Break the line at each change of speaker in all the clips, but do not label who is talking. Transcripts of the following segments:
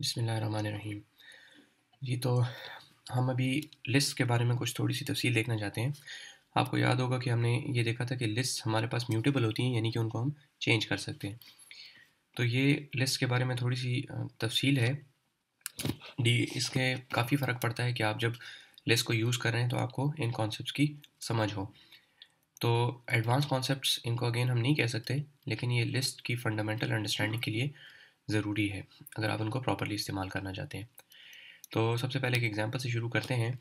बसमीम जी तो हम अभी लिस्ट के बारे में कुछ थोड़ी सी तफसील देखना चाहते हैं आपको याद होगा कि हमने ये देखा था कि लिस्ट हमारे पास म्यूटेबल होती हैं यानी कि उनको हम चेंज कर सकते हैं तो ये लिस्ट के बारे में थोड़ी सी तफसील है डी इसके काफ़ी फ़र्क पड़ता है कि आप जब लिस्ट को यूज़ कर रहे हैं तो आपको इन कॉन्सेप्ट की समझ हो तो एडवांस कॉन्सेप्ट इनको अगेन हम नहीं कह सकते लेकिन ये लिस्ट की फंडामेंटल अंडरस्टैंडिंग के लिए ज़रूरी है अगर आप उनको प्रॉपरली इस्तेमाल करना चाहते हैं तो सबसे पहले एक एग्जाम्पल से शुरू करते हैं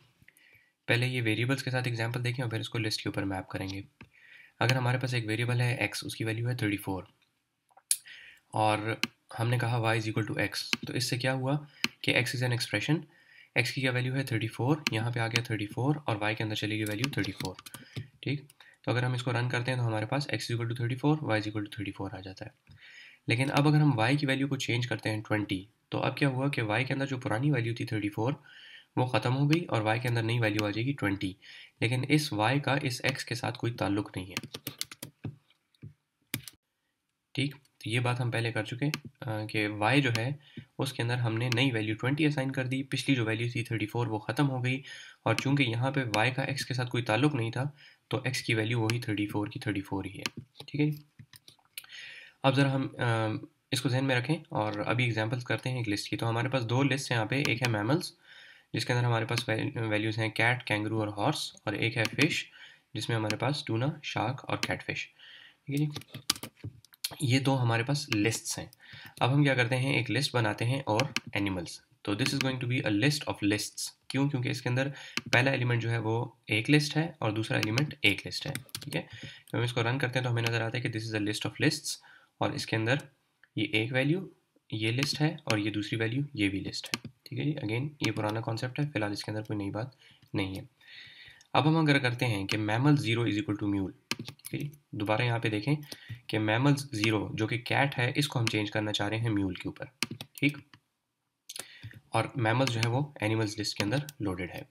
पहले ये वेरिएबल्स के साथ एग्जाम्पल देखें और फिर इसको लिस्ट के ऊपर मैप करेंगे अगर हमारे पास एक वेरिएबल है एक्स उसकी वैल्यू है थर्टी फोर और हमने कहा Y is equal to X तो इससे क्या हुआ कि X is an expression X की क्या वैल्यू है थर्टी फोर यहाँ पर आ गया थर्टी फोर और वाई के अंदर चली गई वैल्यू थर्टी फोर ठीक तो अगर हम इसको रन करते हैं तो हमारे पास x equal to thirty four y is equal to thirty four आ जाता है लेकिन अब अगर हम y की वैल्यू को चेंज करते हैं 20 तो अब क्या हुआ कि y के अंदर जो पुरानी वैल्यू थी 34 वो ख़त्म हो गई और y के अंदर नई वैल्यू आ जाएगी 20 लेकिन इस y का इस x के साथ कोई ताल्लुक नहीं है ठीक तो ये बात हम पहले कर चुके कि y जो है उसके अंदर हमने नई वैल्यू 20 असाइन कर दी पिछली जो वैल्यू थी 34 वो ख़त्म हो गई और चूंकि यहाँ पे y का x के साथ कोई ताल्लुक नहीं था तो x की वैल्यू वही फोर की फोर ही है ठीक है अब ज़रा हम इसको जहन में रखें और अभी एग्जाम्पल्स करते हैं एक लिस्ट की तो हमारे पास दो लिस्ट हैं यहाँ पे एक है मैमल्स जिसके अंदर हमारे पास वैल्यूज़ हैं कैट कैंगरू और हॉर्स और एक है फ़िश जिसमें हमारे पास टूना शार्क और कैट फिश ठीक है जी ये दो हमारे पास लिस्ट हैं अब हम क्या करते हैं एक लिस्ट बनाते हैं और एनिमल्स तो this is going to be a list of list क्यों क्योंकि इसके अंदर पहला एलिमेंट जो है वो एक लिस्ट है और दूसरा एलिमेंट एक लिस्ट है ठीक है जब तो हम इसको रन करते हैं तो हमें नज़र आता है कि this is a list of lists और इसके अंदर ये एक वैल्यू ये लिस्ट है और ये दूसरी वैल्यू ये भी लिस्ट है ठीक है जी अगेन ये पुराना कॉन्सेप्ट है फिलहाल इसके अंदर कोई नई बात नहीं है अब हम अगर करते हैं कि mammal zero is equal to mule ठीक है जी दोबारा यहाँ पे देखें कि मैमल ज़ीरो जो कि कैट है इसको हम चेंज करना चाह रहे हैं म्यूल के ऊपर ठीक और मैमल्स जो है वो एनिमल्स लिस्ट के अंदर लोडेड है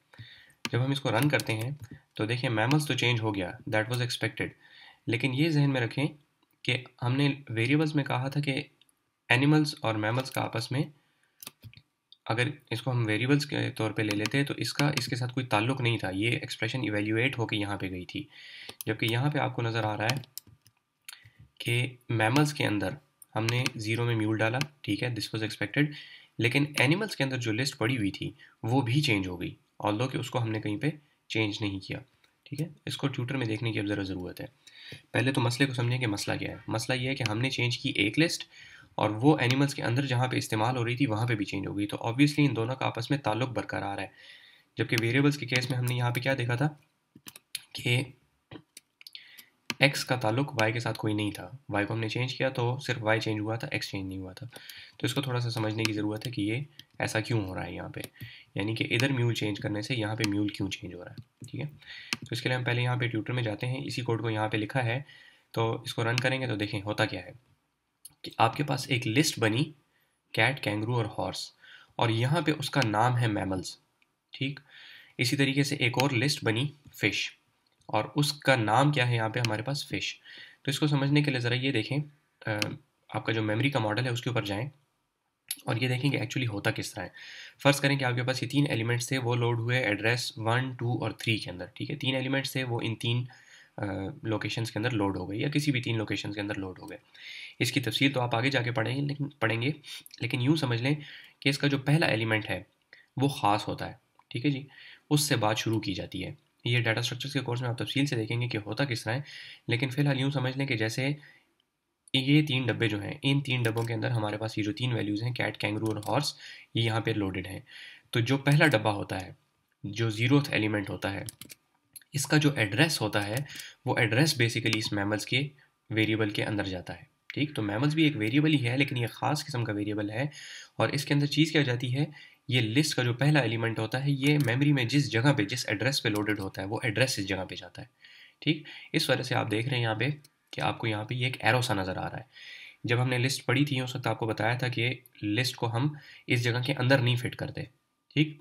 जब हम इसको रन करते हैं तो देखिए मैमल्स तो चेंज हो गया दैट वॉज एक्सपेक्टेड लेकिन ये जहन में रखें कि हमने वेरिएबल्स में कहा था कि एनिमल्स और मैमल्स का आपस में अगर इसको हम वेरिएबल्स के तौर पे ले लेते हैं तो इसका इसके साथ कोई ताल्लुक नहीं था ये एक्सप्रेशन इवेल्यूएट होकर यहाँ पे गई थी जबकि यहाँ पे आपको नज़र आ रहा है कि मैमल्स के अंदर हमने ज़ीरो में म्यूल डाला ठीक है दिस वॉज एक्सपेक्टेड लेकिन एनिमल्स के अंदर जो लिस्ट पड़ी हुई थी वो भी चेंज हो गई ऑल कि उसको हमने कहीं पर चेंज नहीं किया ठीक है इसको ट्यूटर में देखने की अब ज़रा ज़रूरत है पहले तो मसले को समझें कि मसला क्या है मसला ये है कि हमने चेंज की एक लिस्ट और वो एनिमल्स के अंदर जहाँ पे इस्तेमाल हो रही थी वहाँ पे भी चेंज हो गई तो ऑब्वियसली इन दोनों का आपस में ताल्लुक बरकरार है जबकि वेरिएबल्स के केस में हमने यहाँ पे क्या देखा था कि एक्स का ताल्लुक वाई के साथ कोई नहीं था वाई को हमने चेंज किया तो सिर्फ वाई चेंज हुआ था एक्स चेंज नहीं हुआ था तो इसको थोड़ा सा समझने की ज़रूरत है कि ये ऐसा क्यों हो रहा है यहाँ पे यानी कि इधर म्यूल चेंज करने से यहाँ पे म्यूल क्यों चेंज हो रहा है ठीक है तो इसके लिए हम पहले यहाँ पे ट्यूटर में जाते हैं इसी कोड को यहाँ पर लिखा है तो इसको रन करेंगे तो देखें होता क्या है कि आपके पास एक लिस्ट बनी कैट कैंगरू और हॉर्स और यहाँ पर उसका नाम है मैमल्स ठीक इसी तरीके से एक और लिस्ट बनी फ़िश और उसका नाम क्या है यहाँ पे हमारे पास फिश तो इसको समझने के लिए ज़रा ये देखें आपका जो मेमोरी का मॉडल है उसके ऊपर जाएँ और ये देखें कि एक्चुअली होता किस तरह है फ़र्ज़ करें कि आपके पास ये तीन एलिमेंट्स थे वो लोड हुए एड्रेस वन टू और थ्री के अंदर ठीक है तीन एलिमेंट्स थे वो इन तीन लोकेशन के अंदर लोड हो गए या किसी भी तीन लोकेशन के अंदर लोड हो गए इसकी तफसील तो आप आगे जाके पढ़ेंगे लेकिन पढ़ेंगे लेकिन यूँ समझ लें कि इसका जो पहला एलिमेंट है वो ख़ास होता है ठीक है जी उससे बात शुरू की जाती है ये डाटा स्ट्रक्चर्स के कोर्स में आप तफसील से देखेंगे कि होता किस तरह है लेकिन फ़िलहाल यूँ समझ लें कि जैसे ये तीन डब्बे जो हैं इन तीन डब्बों के अंदर हमारे पास ये जो तीन वैल्यूज़ हैं कैट कैंगरू और हॉर्स ये यहाँ पर लोडेड हैं तो जो पहला डब्बा होता है जो ज़ीरोथ एलिमेंट होता है इसका जो एड्रेस होता है वो एड्रेस बेसिकली इस मैमल्स के वेरिएबल के अंदर जाता है ठीक तो मैमल्स भी एक वेरिएबल ही है लेकिन ये ख़ास किस्म का वेरिएबल है और इसके अंदर चीज़ क्या हो जाती है ये लिस्ट का जो पहला एलिमेंट होता है ये मेमोरी में जिस जगह पे जिस एड्रेस पे लोडेड होता है वो एड्रेस इस जगह पे जाता है ठीक इस वजह से आप देख रहे हैं यहाँ पे कि आपको यहाँ पे ये एक एरो सा नज़र आ रहा है जब हमने लिस्ट पढ़ी थी उस वक्त आपको बताया था कि लिस्ट को हम इस जगह के अंदर नहीं फिट करते ठीक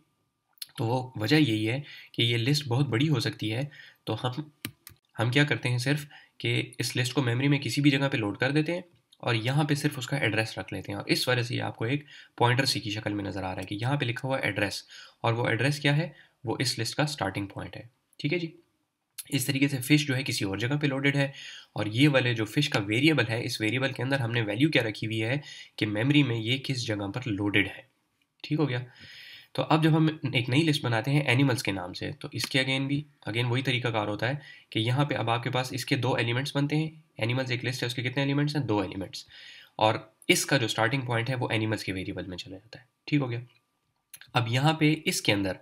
तो वो वजह यही है कि ये लिस्ट बहुत बड़ी हो सकती है तो हम हम क्या करते हैं सिर्फ कि इस लिस्ट को मेमोरी में किसी भी जगह पे लोड कर देते हैं और यहाँ पे सिर्फ उसका एड्रेस रख लेते हैं और इस वजह से ये आपको एक पॉइंटर सी की शक्ल में नज़र आ रहा है कि यहाँ पे लिखा हुआ एड्रेस और वो एड्रेस क्या है वो इस लिस्ट का स्टार्टिंग पॉइंट है ठीक है जी इस तरीके से फ़िश जो है किसी और जगह पे लोडेड है और ये वाले जो फ़िश का वेरिएबल है इस वेरिएबल के अंदर हमने वैल्यू क्या रखी हुई है कि मेमरी में ये किस जगह पर लोडेड है ठीक हो गया तो अब जब हम एक नई लिस्ट बनाते हैं एनिमल्स के नाम से तो इसके अगेन भी अगेन वही तरीका कार होता है कि यहाँ पे अब आपके पास इसके दो एलिमेंट्स बनते हैं एनिमल्स एक लिस्ट है उसके कितने एलिमेंट्स हैं दो एलिमेंट्स और इसका जो स्टार्टिंग पॉइंट है वो एनिमल्स के वेरिएबल में चला जाता है ठीक हो गया अब यहाँ पे इसके अंदर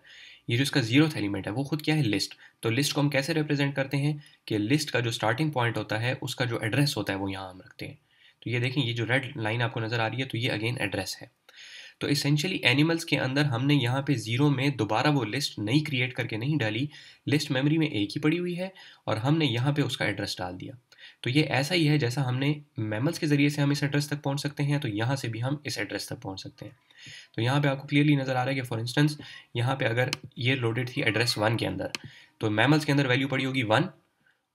ये जो इसका जीरोथ एलिमेंट है वो खुद क्या है लिस्ट तो लिस्ट को हम कैसे रिप्रेजेंट करते हैं कि लिस्ट का जो स्टार्टिंग पॉइंट होता है उसका जो एड्रेस होता है वो यहाँ हम रखते हैं तो ये देखें ये जो रेड लाइन आपको नज़र आ रही है तो ये अगेन एड्रेस है तो इसेंशली एनिमल्स के अंदर हमने यहाँ पे ज़ीरो में दोबारा वो लिस्ट नई क्रिएट करके नहीं डाली लिस्ट मेमोरी में एक ही पड़ी हुई है और हमने यहाँ पे उसका एड्रेस डाल दिया तो ये ऐसा ही है जैसा हमने मेमल्स के ज़रिए से हम इस एड्रेस तक पहुंच सकते हैं तो यहाँ से भी हम इस एड्रेस तक पहुंच सकते हैं तो यहाँ पे आपको क्लियरली नज़र आ रहा है कि फॉर इंस्टेंस यहाँ पे अगर ये लोडेड थी एड्रेस वन के अंदर तो मेमल्स के अंदर वैल्यू पड़ी होगी वन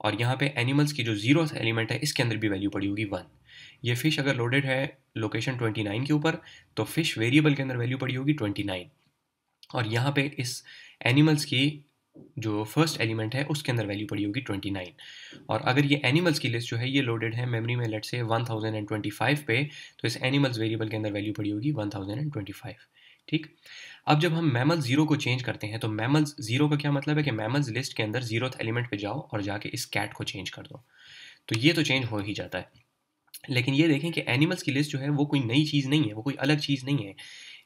और यहाँ पे एनिमल्स की जो जीरो एलिमेंट है इसके अंदर भी वैल्यू पड़ी होगी वन ये फ़िश अगर लोडेड है लोकेशन ट्वेंटी नाइन के ऊपर तो फ़िश वेरिएबल के अंदर वैल्यू पड़ी होगी ट्वेंटी नाइन और यहाँ पे इस एनिमल्स की जो फर्स्ट एलिमेंट है उसके अंदर वैल्यू पड़ी होगी 29 और अगर ये एनिमल्स की लिस्ट जो है ये लोडेड है मेमोरी में लेट से 1025 पे तो इस एनिमल्स वेरिएबल के अंदर वैल्यू पड़ी होगी 1025 ठीक अब जब हम मैमल जीरो को चेंज करते हैं तो मैमल्स जीरो का क्या मतलब है कि मैमल्स लिस्ट के अंदर जीरो एलिमेंट पर जाओ और जाके इस कैट को चेंज कर दो तो ये तो चेंज हो ही जाता है लेकिन ये देखें कि एनिमल्स की लिस्ट जो है वो कोई नई चीज़ नहीं है वो कोई अलग चीज़ नहीं है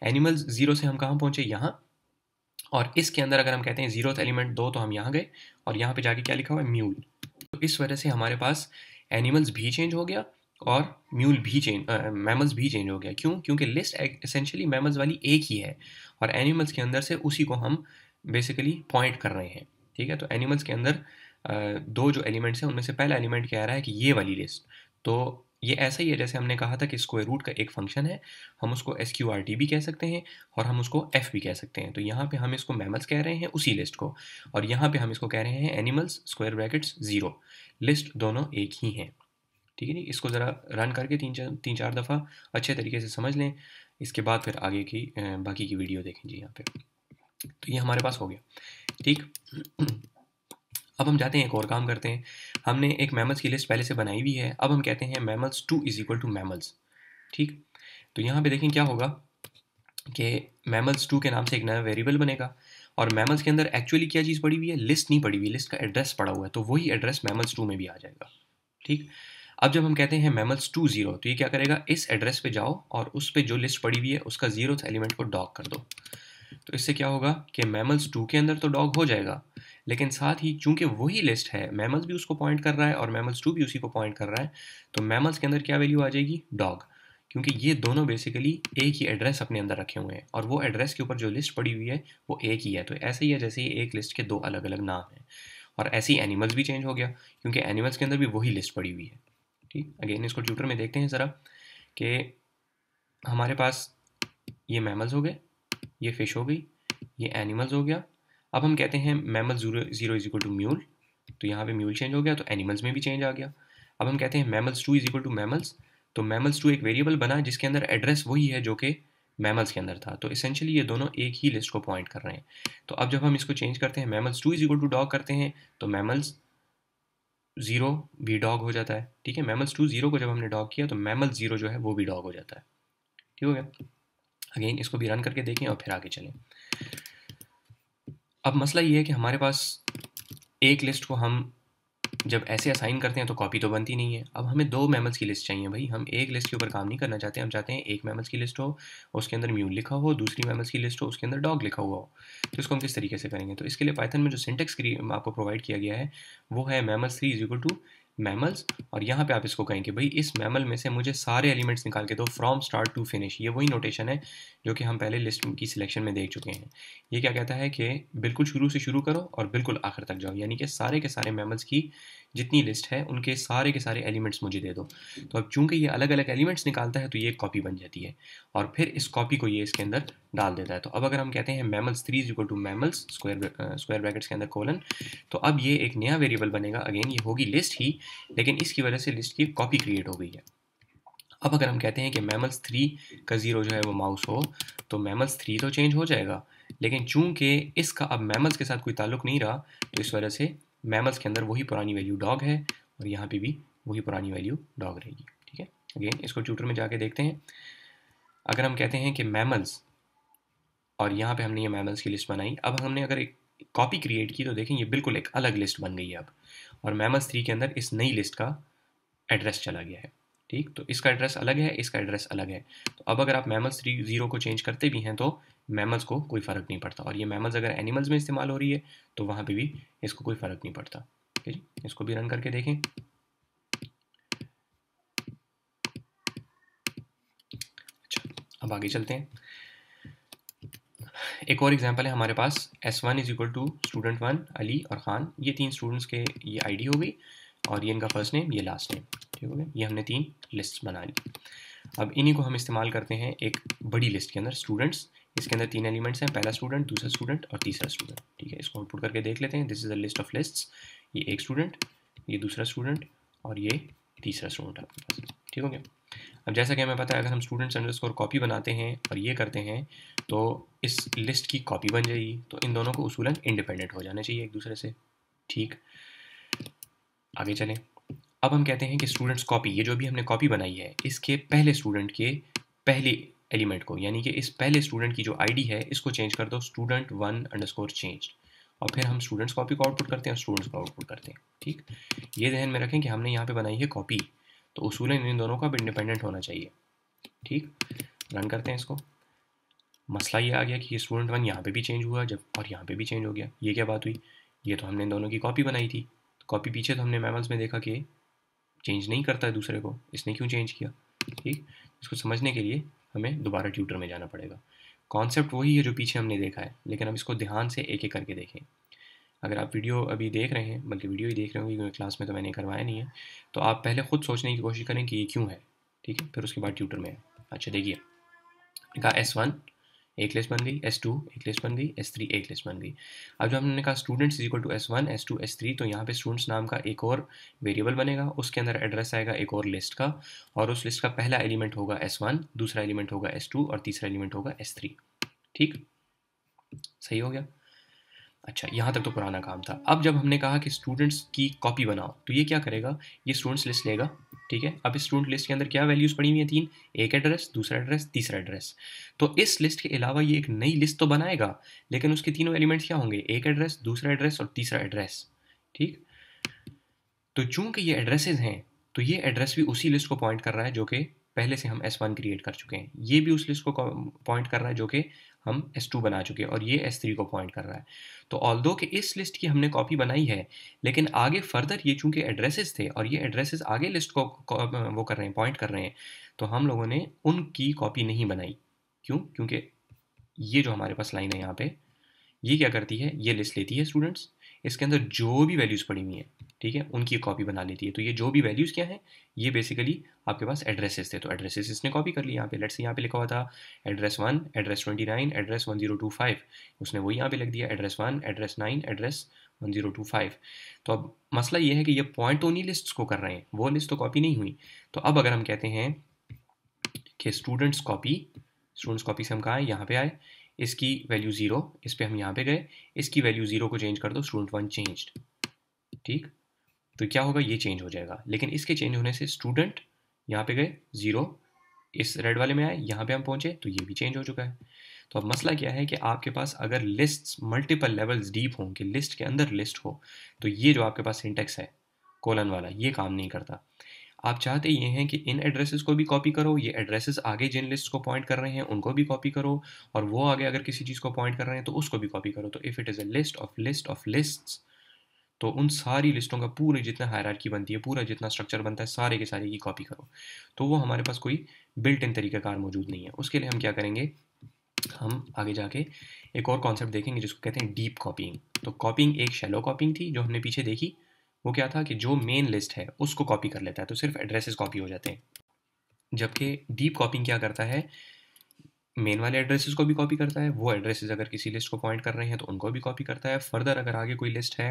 एनिमल्स जीरो से हम कहाँ पहुँचे यहाँ और इसके अंदर अगर हम कहते हैं जीरो एलिमेंट दो तो हम यहाँ गए और यहाँ पे जाके क्या लिखा हुआ है म्यूल तो इस वजह से हमारे पास एनिमल्स भी चेंज हो गया और म्यूल भी चेंज मैमल्स भी चेंज हो गया क्यों क्योंकि लिस्ट एसेंशियली मैमल्स वाली एक ही है और एनिमल्स के अंदर से उसी को हम बेसिकली पॉइंट कर रहे हैं ठीक है तो एनिमल्स के अंदर दो जो एलिमेंट्स हैं उनमें से पहला एलिमेंट क्या आ रहा है कि ये वाली लिस्ट तो ये ऐसा ही है जैसे हमने कहा था कि स्क्वायर रूट का एक फंक्शन है हम उसको एस क्यू आर टी भी कह सकते हैं और हम उसको एफ भी कह सकते हैं तो यहाँ पे हम इसको मैमल्स कह रहे हैं उसी लिस्ट को और यहाँ पे हम इसको कह रहे हैं animals square brackets zero list दोनों एक ही हैं ठीक है जी इसको ज़रा रन करके तीन चार तीन चार दफ़ा अच्छे तरीके से समझ लें इसके बाद फिर आगे की बाकी की वीडियो देखें जी यहाँ पर तो ये हमारे पास हो गया ठीक अब हम जाते हैं एक और काम करते हैं हमने एक मैमल्स की लिस्ट पहले से बनाई हुई है अब हम कहते हैं mammals two is equal to mammals ठीक तो यहाँ पे देखें क्या होगा कि मैमल्स टू के नाम से एक नया वेरिएबल बनेगा और मैमल्स के अंदर एक्चुअली क्या चीज़ पड़ी हुई है लिस्ट नहीं पड़ी हुई लिस्ट का एड्रेस पड़ा हुआ है तो वही एड्रेस मैमल्स टू में भी आ जाएगा ठीक अब जब हम कहते हैं मैमल्स टू जीरो तो ये क्या करेगा इस एड्रेस पे जाओ और उस पर जो लिस्ट पड़ी हुई है उसका जीरो एलिमेंट को डॉग कर दो तो इससे क्या होगा कि मैमल्स टू के अंदर तो डॉग हो जाएगा लेकिन साथ ही चूंकि वही लिस्ट है मैमल्स भी उसको पॉइंट कर रहा है और मैमल्स टू भी उसी को पॉइंट कर रहा है तो मैमल्स के अंदर क्या वैल्यू आ जाएगी डॉग क्योंकि ये दोनों बेसिकली एक ही एड्रेस अपने अंदर रखे हुए हैं और वो एड्रेस के ऊपर जो लिस्ट पड़ी हुई है वो एक ही है तो ऐसे ही है जैसे ही एक लिस्ट के दो अलग अलग नाम हैं और ऐसे ही एनिमल्स भी चेंज हो गया क्योंकि एनिमल्स के अंदर भी वही लिस्ट पड़ी हुई है ठीक अगेन इसको ट्यूटर में देखते हैं ज़रा कि हमारे पास ये मैमल्स हो गए ये फिश हो गई ये एनिमल्स हो गया अब हम कहते हैं mammal zero zero is equal to mule तो यहाँ पे म्यूल चेंज हो गया तो एनिमल्स में भी चेंज आ गया अब हम कहते हैं mammals two is equal to mammals तो मैमल्स टू एक वेरिएबल बना जिसके अंदर एड्रेस वही है जो कि मैमल्स के अंदर था तो इसेंशली ये दोनों एक ही लिस्ट को पॉइंट कर रहे हैं तो अब जब हम इसको चेंज करते हैं mammals two is equal to dog करते हैं तो मैमल्स ज़ीरो भी डॉग हो जाता है ठीक है मैमल्स टू ज़ीरो को जब हमने डॉग किया तो मैमल्स ज़ीरो जो है वो भी डॉग हो जाता है ठीक हो गया अगेन इसको भी रन करके देखें और फिर आगे चलें अब मसला ये है कि हमारे पास एक लिस्ट को हम जब ऐसे असाइन करते हैं तो कॉपी तो बनती नहीं है अब हमें दो मेमल्स की लिस्ट चाहिए भाई हम एक लिस्ट के ऊपर काम नहीं करना चाहते हम चाहते हैं एक मेमल्स की लिस्ट हो उसके अंदर म्यून लिखा हो दूसरी मेमल्स की लिस्ट हो उसके अंदर डॉग लिखा हुआ हो तो इसको हम किस तरीके से करेंगे तो इसके लिए पाइथन में जो सिंटेक्स आपको प्रोवाइड किया गया है वो है mammals three is equal to mammals और यहाँ पे आप इसको कहेंगे भाई इस मैमल में से मुझे सारे एलिमेंट्स निकाल के दो फ्रॉम स्टार्ट टू फिनिश ये वही नोटेशन है जो कि हम पहले लिस्ट की सिलेक्शन में देख चुके हैं ये क्या कहता है कि बिल्कुल शुरू से शुरू करो और बिल्कुल आखिर तक जाओ यानी कि सारे के सारे मैमल्स की जितनी लिस्ट है उनके सारे के सारे एलिमेंट्स मुझे दे दो तो अब चूंकि ये अलग अलग एलिमेंट्स निकालता है तो ये कॉपी बन जाती है और फिर इस कॉपी को ये इसके अंदर डाल देता है तो अब अगर हम कहते हैं mammals three is equal to mammals square square brackets के अंदर कोलन तो अब ये एक नया वेरिएबल बनेगा अगेन ये होगी लिस्ट ही लेकिन इसकी वजह से लिस्ट की कॉपी क्रिएट हो गई है अब अगर हम कहते हैं कि मैमल्स थ्री का ज़ीरो जो है वो माउस हो तो मैमल्स थ्री तो चेंज हो जाएगा लेकिन चूंकि इसका अब मैमल्स के साथ कोई ताल्लुक नहीं रहा तो इस वजह से मैमल्स के अंदर वही पुरानी वैल्यू डॉग है और यहाँ पे भी वही पुरानी वैल्यू डॉग रहेगी ठीक है अगेन इसको ट्यूटर में जाके देखते हैं अगर हम कहते हैं कि मैमल्स और यहाँ पे हमने ये मैमल्स की लिस्ट बनाई अब हमने अगर एक कॉपी क्रिएट की तो देखें ये बिल्कुल एक अलग लिस्ट बन गई है अब और मैमल्स थ्री के अंदर इस नई लिस्ट का एड्रेस चला गया है ठीक तो इसका एड्रेस अलग है इसका एड्रेस अलग है तो अब अगर आप मैमल्स थ्री जीरो को चेंज करते भी हैं तो मैमल्स को कोई फ़र्क नहीं पड़ता और ये मैमल्स अगर एनिमल्स में इस्तेमाल हो रही है तो वहाँ पे भी इसको कोई फ़र्क नहीं पड़ता ठीक है इसको भी रन करके देखें अच्छा अब आगे चलते हैं एक और एग्जांपल है हमारे पास S one is equal to student one Ali और ख़ान ये तीन स्टूडेंट्स के ये आईडी हो गई और ये इनका फर्स्ट नेम ये लास्ट नेम ठीक हो गया ये हमने तीन लिस्ट बना ली अब इन्हीं को हम इस्तेमाल करते हैं एक बड़ी लिस्ट के अंदर स्टूडेंट्स इसके अंदर तीन एलिमेंट्स हैं पहला स्टूडेंट दूसरा स्टूडेंट और तीसरा स्टूडेंट ठीक है इसको आउटपुट करके देख लेते हैं this is a list of lists ये एक स्टूडेंट ये दूसरा स्टूडेंट और ये तीसरा स्टूडेंट आपके पास ठीक हो गया अब जैसा कि हमें पता है अगर हम स्टूडेंट्स अंडर स्कोर कॉपी बनाते हैं और ये करते हैं तो इस लिस्ट की कॉपी बन जाएगी तो इन दोनों को उसूलन इंडिपेंडेंट हो जाना चाहिए एक दूसरे से ठीक आगे चलें अब हम कहते हैं कि स्टूडेंट्स कॉपी ये जो भी हमने कॉपी बनाई है इसके पहले स्टूडेंट के पहले एलिमेंट को यानी कि इस पहले स्टूडेंट की जो आईडी है इसको चेंज कर दो स्टूडेंट वन अंडरस्कोर चेंज और फिर हम स्टूडेंट्स कॉपी को आउटपुट करते हैं और स्टूडेंट्स को आउटपुट करते हैं ठीक ये जहन में रखें कि हमने यहाँ पे बनाई है कॉपी तो उसूल इन दोनों का इंडिपेंडेंट होना चाहिए ठीक रन करते हैं इसको मसला ये आ गया कि ये स्टूडेंट वन यहाँ पे भी चेंज हुआ जब और यहाँ पे भी चेंज हो गया ये क्या बात हुई ये तो हमने इन दोनों की कॉपी बनाई थी कॉपी तो पीछे तो हमने मैमल्स में देखा कि चेंज नहीं करता है दूसरे को इसने क्यों चेंज किया ठीक इसको समझने के लिए हमें दोबारा ट्यूटर में जाना पड़ेगा कॉन्सेप्ट वही है जो पीछे हमने देखा है लेकिन हम इसको ध्यान से एक एक करके देखें अगर आप वीडियो अभी देख रहे हैं बल्कि वीडियो ही देख रहे होंगे क्योंकि क्लास में तो मैंने करवाया नहीं है तो आप पहले खुद सोचने की कोशिश करें कि ये क्यों है ठीक है फिर उसके बाद ट्यूटर में अच्छा देखिए कहा एस वन एक लिस्ट बन गई एस टू एक लिस्ट बन गई एस थ्री एक लिस्ट बन गई अब जो हमने कहा students is equal to S one S two S three तो यहाँ पे स्टूडेंट्स नाम का एक और वेरिएबल बनेगा उसके अंदर एड्रेस आएगा एक और लिस्ट का और उस लिस्ट का पहला एलिमेंट होगा एस वन दूसरा एलिमेंट होगा एस टू और तीसरा एलिमेंट होगा एस थ्री ठीक सही हो गया अच्छा यहाँ तक तो पुराना काम था अब जब हमने कहा कि स्टूडेंट्स की कॉपी बनाओ तो ये क्या करेगा ये स्टूडेंट्स लिस्ट लेगा ठीक है अब इस स्टूडेंट लिस्ट के अंदर क्या वैल्यूज़ पड़ी हुई है तीन एक एड्रेस दूसरा एड्रेस तीसरा एड्रेस तो इस लिस्ट के अलावा ये एक नई लिस्ट तो बनाएगा लेकिन उसके तीनों एलिमेंट्स क्या होंगे एक एड्रेस दूसरा एड्रेस और तीसरा एड्रेस ठीक तो चूंकि ये एड्रेसेज हैं तो ये एड्रेस भी उसी लिस्ट को पॉइंट कर रहा है जो कि पहले से हम एस वन क्रिएट कर चुके हैं ये भी उस लिस्ट को पॉइंट कर रहा है जो कि हम S2 बना चुके हैं और ये S3 को पॉइंट कर रहा है तो ऑल दो कि इस लिस्ट की हमने कॉपी बनाई है लेकिन आगे फर्दर ये चूंकि एड्रेसेस थे और ये एड्रेसेस आगे लिस्ट को, वो कर रहे हैं पॉइंट कर रहे हैं तो हम लोगों ने उनकी कॉपी नहीं बनाई क्यों क्योंकि ये जो हमारे पास लाइन है यहाँ पे ये क्या करती है ये लिस्ट लेती है स्टूडेंट्स इसके अंदर जो भी वैल्यूज़ पड़ी हुई हैं ठीक है उनकी कॉपी बना लेती है तो ये जो भी वैल्यूज़ क्या है ये बेसिकली आपके पास एड्रेसेस थे तो एड्रेसेस इसने कॉपी कर लिया यहाँ पे लेट्स यहाँ पे लिखा हुआ था address one address twenty nine address one zero two five उसने वही यहाँ पे लिख दिया address one address nine address one zero two five तो अब मसला ये है कि ये पॉइंट तो उन्हीं लिस्ट को कर रहे हैं वो लिस्ट तो कॉपी नहीं हुई तो अब अगर हम कहते हैं कि स्टूडेंट्स कॉपी स्टूडेंट्स कॉपी से हम कहाँ यहाँ पे आए इसकी वैल्यू ज़ीरो इस पर हम यहाँ पे गए इसकी वैल्यू ज़ीरो को चेंज कर दो स्टूडेंट वन चेंज ठीक तो क्या होगा ये चेंज हो जाएगा लेकिन इसके चेंज होने से स्टूडेंट यहाँ पे गए ज़ीरो इस रेड वाले में आए यहाँ पे हम पहुँचे तो ये भी चेंज हो चुका है तो अब मसला क्या है कि आपके पास अगर लिस्ट मल्टीपल लेवल्स डीप हों कि लिस्ट के अंदर लिस्ट हो तो ये जो आपके पास सिंटेक्स है कोलन वाला ये काम नहीं करता आप चाहते ये हैं कि इन एड्रेसेस को भी कॉपी करो ये एड्रेसेस आगे जिन लिस्ट को पॉइंट कर रहे हैं उनको भी कॉपी करो और वो आगे अगर किसी चीज़ को पॉइंट कर रहे हैं तो उसको भी कॉपी करो तो if it is a list of list of list तो उन सारी लिस्टों का पूरे जितना हायरार्की बनती है पूरा जितना स्ट्रक्चर बनता है सारे के सारे की कॉपी करो तो वो हमारे पास कोई बिल्ट इन तरीकाकार मौजूद नहीं है उसके लिए हम क्या करेंगे हम आगे जाके एक और कॉन्सेप्ट देखेंगे जिसको कहते हैं डीप कॉपिंग तो कॉपिंग एक शेलो कॉपिंग थी जो हमने पीछे देखी वो क्या था कि जो मेन लिस्ट है उसको कॉपी कर लेता है तो सिर्फ एड्रेसेस कॉपी हो जाते हैं जबकि डीप कॉपिंग क्या करता है मेन वाले एड्रेसेस को भी कॉपी करता है वो एड्रेसेस अगर किसी लिस्ट को पॉइंट कर रहे हैं तो उनको भी कॉपी करता है फर्दर अगर आगे कोई लिस्ट है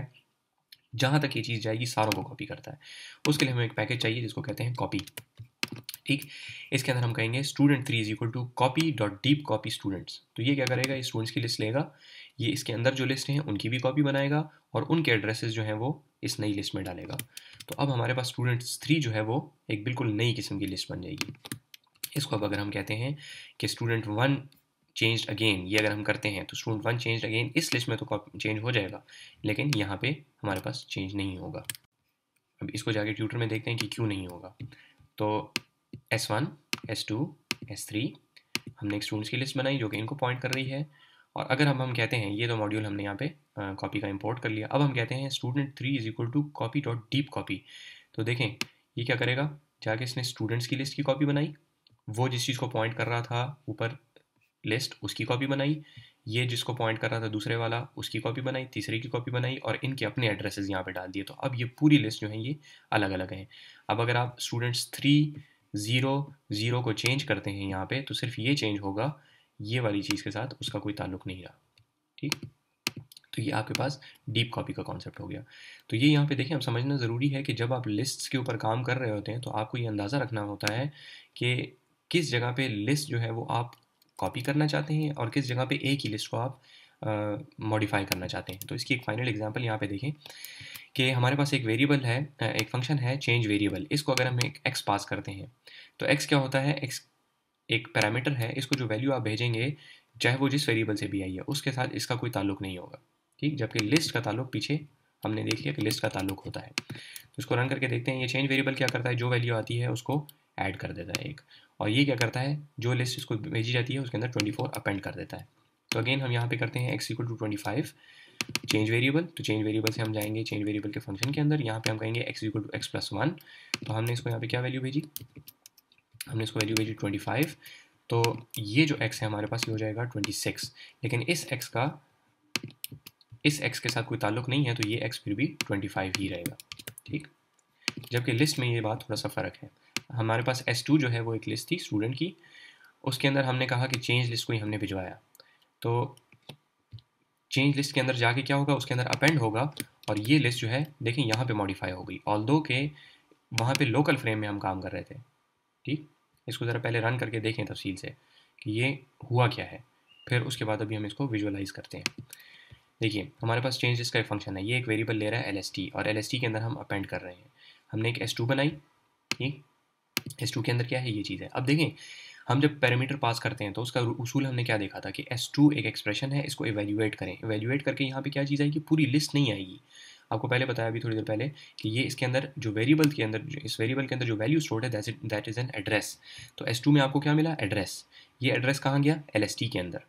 जहाँ तक ये चीज़ जाएगी सारों को कॉपी करता है उसके लिए हमें एक पैकेज चाहिए जिसको कहते हैं कॉपी ठीक इसके अंदर हम कहेंगे student three is equal to copy dot deep copy students तो ये क्या करेगा ये स्टूडेंट्स की लिस्ट लेगा ये इसके अंदर जो लिस्ट हैं उनकी भी कॉपी बनाएगा और उनके एड्रेसेस जो हैं वो इस नई लिस्ट में डालेगा तो अब हमारे पास स्टूडेंट्स थ्री जो है वो एक बिल्कुल नई किस्म की लिस्ट बन जाएगी इसको अब अगर हम कहते हैं कि स्टूडेंट वन चेंज अगेन ये अगर हम करते हैं तो स्टूडेंट वन चेंज अगेन इस लिस्ट में तो चेंज हो जाएगा लेकिन यहाँ पे हमारे पास चेंज नहीं होगा अब इसको जाके ट्यूटर में देखते हैं कि क्यों नहीं होगा तो S one S two S three हमने स्टूडेंट्स की लिस्ट बनाई जो कि इनको पॉइंट कर रही है और अगर हम हम कहते हैं ये दो मॉड्यूल हमने यहाँ पे कॉपी का इंपोर्ट कर लिया अब हम कहते हैं student three is equal to copy dot deep copy तो देखें ये क्या करेगा जाके इसने स्टूडेंट्स की लिस्ट की कॉपी बनाई वो जिस चीज़ को पॉइंट कर रहा था ऊपर लिस्ट उसकी कॉपी बनाई ये जिसको पॉइंट कर रहा था दूसरे वाला उसकी कॉपी बनाई तीसरे की कॉपी बनाई और इनके अपने एड्रेसेस यहाँ पे डाल दिए तो अब ये पूरी लिस्ट जो है ये अलग अलग हैं अब अगर आप स्टूडेंट्स थ्री ज़ीरो ज़ीरो को चेंज करते हैं यहाँ पे तो सिर्फ ये चेंज होगा ये वाली चीज़ के साथ उसका कोई ताल्लुक नहीं रहा ठीक तो ये आपके पास डीप कॉपी का कॉन्सेप्ट हो गया तो ये यहाँ पे देखें अब समझना ज़रूरी है कि जब आप लिस्ट के ऊपर काम कर रहे होते हैं तो आपको ये अंदाज़ा रखना होता है कि किस जगह पे लिस्ट जो है वो आप कॉपी करना चाहते हैं और किस जगह पे एक ही लिस्ट को आप मॉडिफाई करना चाहते हैं तो इसकी एक फाइनल एग्जांपल यहाँ पे देखें कि हमारे पास एक वेरिएबल है एक फंक्शन है चेंज वेरिएबल इसको अगर हम एक एक्स पास करते हैं तो एक्स क्या होता है एक्स एक पैरामीटर है इसको जो वैल्यू आप भेजेंगे चाहे वो जिस वेरिएबल से भी आई है उसके साथ इसका कोई ताल्लुक नहीं होगा ठीक जबकि लिस्ट का ताल्लुक पीछे हमने देख लिया कि लिस्ट का ताल्लुक होता है तो इसको रन करके देखते हैं ये चेंज वेरिएबल क्या करता है जो वैल्यू आती है उसको ऐड कर देता है एक और ये क्या करता है जो लिस्ट इसको भेजी जाती है उसके अंदर 24 अपेंड कर देता है तो अगेन हम यहाँ पे करते हैं x equal to twenty five change variable तो चेंज वेरिएबल से हम जाएंगे चेंज वेरिएबल के फंक्शन के अंदर यहाँ पे हम कहेंगे x equal to x plus one तो हमने इसको यहाँ पे क्या वैल्यू भेजी हमने इसको वैल्यू भेजी ट्वेंटी फाइव तो ये जो एक्स है हमारे पास ये हो जाएगा ट्वेंटी सिक्स लेकिन इस एक्स का इस एक्स के साथ कोई ताल्लुक नहीं है तो ये एक्स फिर भी ट्वेंटी फाइव ही रहेगा ठीक जबकि लिस्ट में ये बात थोड़ा सा फ़र्क है हमारे पास एस टू जो है वो एक लिस्ट थी स्टूडेंट की उसके अंदर हमने कहा कि चेंज लिस्ट को ही हमने भिजवाया तो चेंज लिस्ट के अंदर जाके क्या होगा उसके अंदर अपेंड होगा और ये लिस्ट जो है देखें यहाँ पे मॉडिफाई हो गई ऑल दो के वहाँ पे लोकल फ्रेम में हम काम कर रहे थे ठीक इसको ज़रा पहले रन करके देखें तफसील से कि ये हुआ क्या है फिर उसके बाद अभी हम इसको विजुअलाइज करते हैं देखिए हमारे पास चेंज लिस्ट का एक फंक्शन है ये एक वेरिएबल ले रहा है एल और एल के अंदर हम अपेंड कर रहे हैं हमने एक एस बनाई ठीक एस टू के अंदर क्या है ये चीज़ है अब देखें हम जब पैरामीटर पास करते हैं तो उसका उसूल हमने क्या देखा था कि एस टू एक एक्सप्रेशन है इसको एवेल्यूएट करें एवेल्यूएट करके यहाँ पे क्या चीज़ आएगी पूरी लिस्ट नहीं आएगी आपको पहले बताया अभी थोड़ी देर पहले कि ये इसके अंदर जो वेरिएबल के अंदर इस वेरिएबल के अंदर जो वैल्यू स्टोर्ड है दैट इज़ एन एड्रेस तो एस टू में आपको क्या मिला एड्रेस ये एड्रेस कहाँ गया एल एस टी के अंदर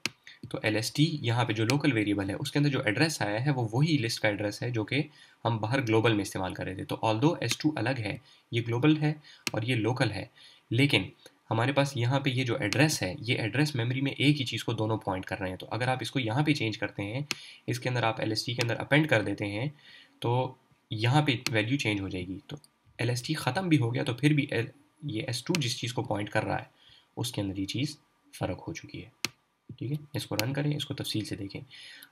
तो एल एस टी यहाँ पर जो लोकल वेरिएबल है उसके अंदर जो एड्रेस आया है वो वही लिस्ट का एड्रेस है जो कि हम बाहर ग्लोबल में इस्तेमाल कर रहे थे तो ऑल दो एस टू अलग है ये ग्लोबल है और ये लोकल है लेकिन हमारे पास यहाँ पे ये जो एड्रेस है ये एड्रेस मेमोरी में एक ही चीज़ को दोनों पॉइंट कर रहे हैं तो अगर आप इसको यहाँ पे चेंज करते हैं इसके अंदर आप एल के अंदर अपेंड कर देते हैं तो यहाँ पे वैल्यू चेंज हो जाएगी तो एल ख़त्म भी हो गया तो फिर भी L, ये एस जिस चीज़ को पॉइंट कर रहा है उसके अंदर ये चीज़ फ़र्क हो चुकी है ठीक है इसको रन करें इसको तफसील से देखें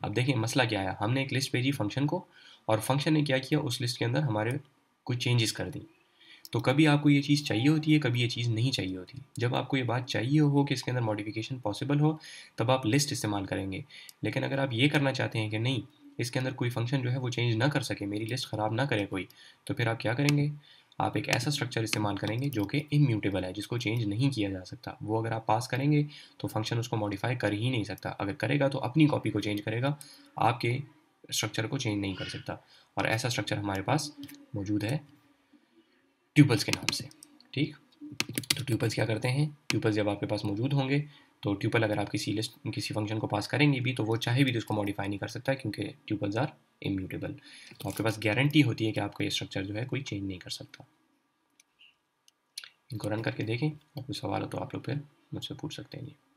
अब देखें मसला क्या आया हमने एक लिस्ट भेजी फंक्शन को और फंक्शन ने क्या किया उस लिस्ट के अंदर हमारे कुछ चेंजेस कर दी तो कभी आपको ये चीज़ चाहिए होती है कभी ये चीज़ नहीं चाहिए होती जब आपको ये बात चाहिए हो कि इसके अंदर मॉडिफिकेशन पॉसिबल हो तब आप लिस्ट इस्तेमाल करेंगे लेकिन अगर आप ये करना चाहते हैं कि नहीं इसके अंदर कोई फंक्शन जो है वो चेंज ना कर सके मेरी लिस्ट ख़राब ना करे कोई तो फिर आप क्या करेंगे आप एक ऐसा स्ट्रक्चर इस्तेमाल करेंगे जो कि इम्यूटेबल है जिसको चेंज नहीं किया जा सकता वो अगर आप पास करेंगे तो फंक्शन उसको मॉडिफाई कर ही नहीं सकता अगर करेगा तो अपनी कॉपी को चेंज करेगा आपके स्ट्रक्चर को चेंज नहीं कर सकता और ऐसा स्ट्रक्चर हमारे पास मौजूद है ट्यूबल्स के नाम से ठीक तो ट्यूबल्स क्या करते हैं ट्यूबल्स जब आपके पास मौजूद होंगे तो ट्यूबल अगर आप किसी लिस्ट किसी फंक्शन को पास करेंगे भी तो वो चाहे भी तो उसको मॉडिफाई नहीं कर सकता क्योंकि ट्यूबल्स आर इम्यूटेबल तो आपके पास गारंटी होती है कि आपका ये स्ट्रक्चर जो है कोई चेंज नहीं कर सकता इनको रन करके देखें और कोई सवाल हो तो आप लोग फिर मुझसे पूछ सकते हैं जी